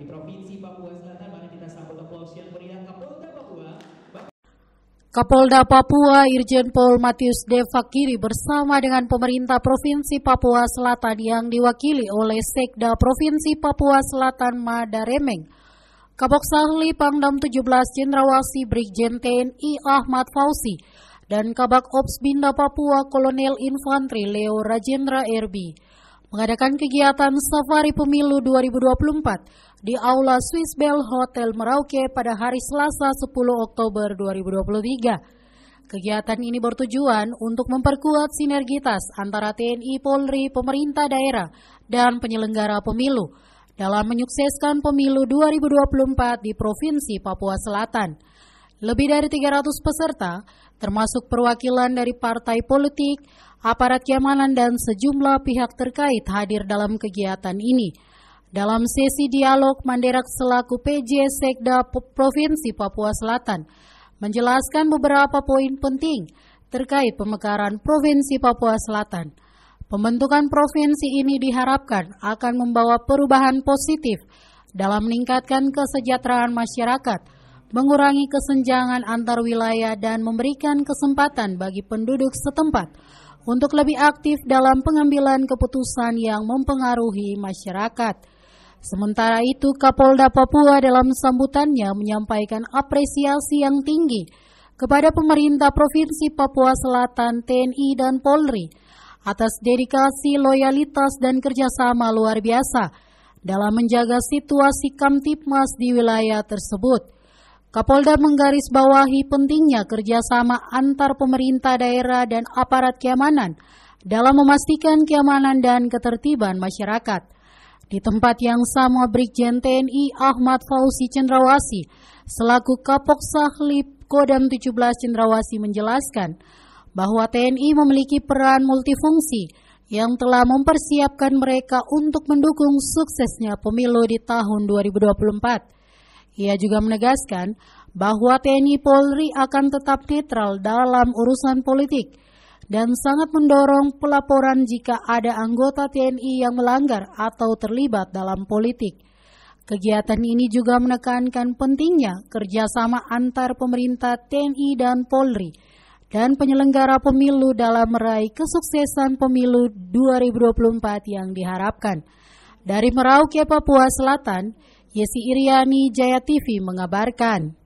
di Provinsi Papua Selatan. Mari kita sambut aplaus yang meriah Kapolda Papua. Kapolda Papua Irjen Pol Matius Devakiri bersama dengan pemerintah Provinsi Papua Selatan yang diwakili oleh Sekda Provinsi Papua Selatan Madaremeng. Kapok Sahli Pangdam 17 Cendrawasi Brigjen TNI Ahmad Fauzi dan Kabak Ops Binda Papua Kolonel Infantri Leo Rajendra Erbi mengadakan kegiatan Safari Pemilu 2024 di Aula Swiss Bell Hotel Merauke pada hari Selasa 10 Oktober 2023. Kegiatan ini bertujuan untuk memperkuat sinergitas antara TNI Polri, pemerintah daerah, dan penyelenggara pemilu dalam menyukseskan pemilu 2024 di Provinsi Papua Selatan. Lebih dari 300 peserta, termasuk perwakilan dari partai politik, aparat keamanan dan sejumlah pihak terkait hadir dalam kegiatan ini. Dalam sesi dialog, Manderak selaku PJ Sekda Provinsi Papua Selatan menjelaskan beberapa poin penting terkait pemekaran Provinsi Papua Selatan. Pembentukan provinsi ini diharapkan akan membawa perubahan positif dalam meningkatkan kesejahteraan masyarakat – mengurangi kesenjangan antar wilayah dan memberikan kesempatan bagi penduduk setempat untuk lebih aktif dalam pengambilan keputusan yang mempengaruhi masyarakat. Sementara itu, Kapolda Papua dalam sambutannya menyampaikan apresiasi yang tinggi kepada pemerintah Provinsi Papua Selatan, TNI, dan Polri atas dedikasi, loyalitas, dan kerjasama luar biasa dalam menjaga situasi Kamtipmas di wilayah tersebut. Kapolda menggarisbawahi pentingnya kerjasama antar pemerintah daerah dan aparat keamanan dalam memastikan keamanan dan ketertiban masyarakat. Di tempat yang sama Brigjen TNI Ahmad Fauzi Cendrawasi selaku Kapok Sahlip Kodam 17 Cendrawasi menjelaskan bahwa TNI memiliki peran multifungsi yang telah mempersiapkan mereka untuk mendukung suksesnya pemilu di tahun 2024. Ia juga menegaskan bahwa TNI Polri akan tetap netral dalam urusan politik dan sangat mendorong pelaporan jika ada anggota TNI yang melanggar atau terlibat dalam politik. Kegiatan ini juga menekankan pentingnya kerjasama antar pemerintah TNI dan Polri dan penyelenggara pemilu dalam meraih kesuksesan pemilu 2024 yang diharapkan. Dari Merauke, Papua Selatan, Yesi Iriani Jaya TV mengabarkan.